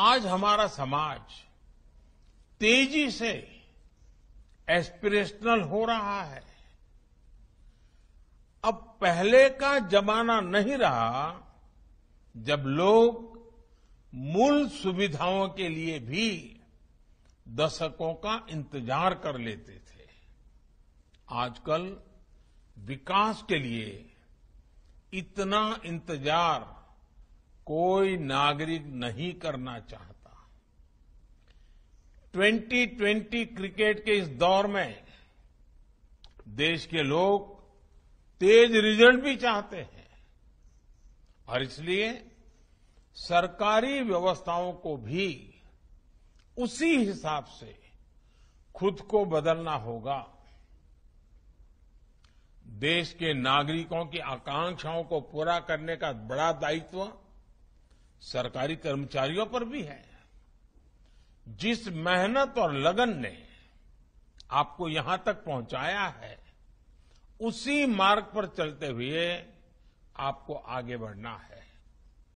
आज हमारा समाज तेजी से एस्पिरेशनल हो रहा है अब पहले का जमाना नहीं रहा जब लोग मूल सुविधाओं के लिए भी दशकों का इंतजार कर लेते थे आजकल विकास के लिए इतना इंतजार कोई नागरिक नहीं करना चाहता 2020 क्रिकेट के इस दौर में देश के लोग तेज रिजल्ट भी चाहते हैं और इसलिए सरकारी व्यवस्थाओं को भी उसी हिसाब से खुद को बदलना होगा देश के नागरिकों की आकांक्षाओं को पूरा करने का बड़ा दायित्व सरकारी कर्मचारियों पर भी है जिस मेहनत और लगन ने आपको यहां तक पहुंचाया है उसी मार्ग पर चलते हुए आपको आगे बढ़ना है